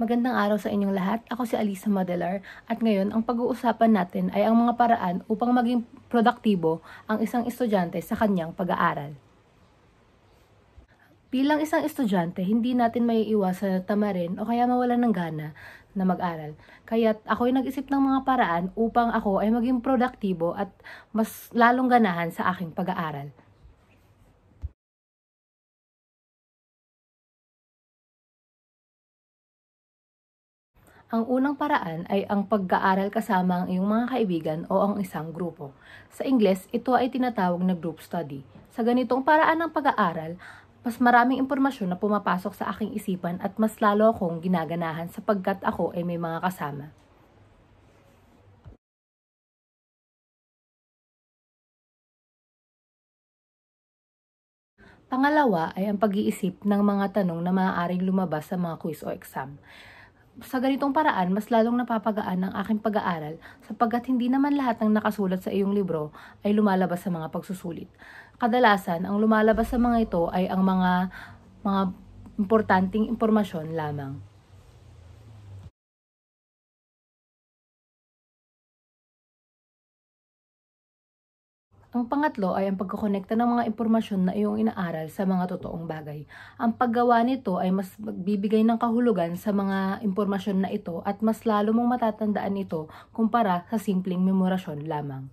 Magandang araw sa inyong lahat. Ako si Alisa Madelar at ngayon ang pag-uusapan natin ay ang mga paraan upang maging produktibo ang isang estudyante sa kanyang pag-aaral. Bilang isang estudyante, hindi natin may iwasan na tamarin o kaya mawala ng gana na mag-aral. Kaya ako ay nag-isip ng mga paraan upang ako ay maging produktibo at mas lalong ganahan sa aking pag-aaral. Ang unang paraan ay ang pag-aaral kasama ang iyong mga kaibigan o ang isang grupo. Sa Ingles, ito ay tinatawag na group study. Sa ganitong paraan ng pag-aaral, mas maraming impormasyon na pumapasok sa aking isipan at mas lalo akong ginaganahan sapagkat ako ay may mga kasama. Pangalawa ay ang pag-iisip ng mga tanong na maaaring lumabas sa mga quiz o exam. Sa ganitong paraan, mas lalong napapagaan ang aking pag-aaral sapagkat hindi naman lahat ng nakasulat sa iyong libro ay lumalabas sa mga pagsusulit. Kadalasan, ang lumalabas sa mga ito ay ang mga mga importanteng impormasyon lamang. Ang pangatlo ay ang pagkukonekta ng mga impormasyon na iyong inaaral sa mga totoong bagay. Ang paggawa nito ay mas magbibigay ng kahulugan sa mga impormasyon na ito at mas lalo mong matatandaan ito kumpara sa simpleng memorasyon lamang.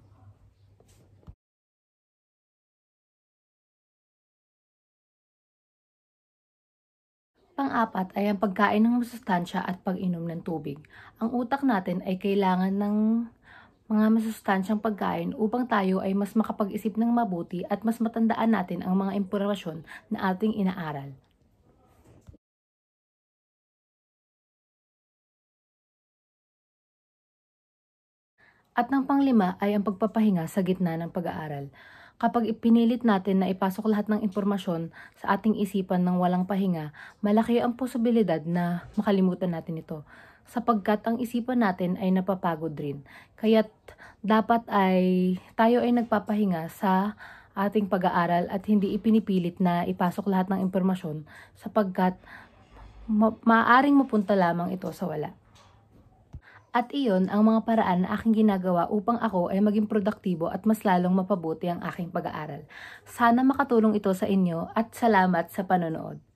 Pang-apat ay ang pagkain ng sustansya at pag-inom ng tubig. Ang utak natin ay kailangan ng mga masustansyang pagkain upang tayo ay mas makapag-isip ng mabuti at mas matandaan natin ang mga impormasyon na ating inaaral. At ng panglima ay ang pagpapahinga sa gitna ng pag-aaral. Kapag ipinilit natin na ipasok lahat ng impormasyon sa ating isipan ng walang pahinga, malaki ang posibilidad na makalimutan natin ito sapagkat ang isipan natin ay napapagod rin. Kaya dapat ay tayo ay nagpapahinga sa ating pag-aaral at hindi ipinipilit na ipasok lahat ng impormasyon sapagkat ma maaaring mapunta lamang ito sa wala. At iyon ang mga paraan na aking ginagawa upang ako ay maging produktibo at mas lalong mapabuti ang aking pag-aaral. Sana makatulong ito sa inyo at salamat sa panonood.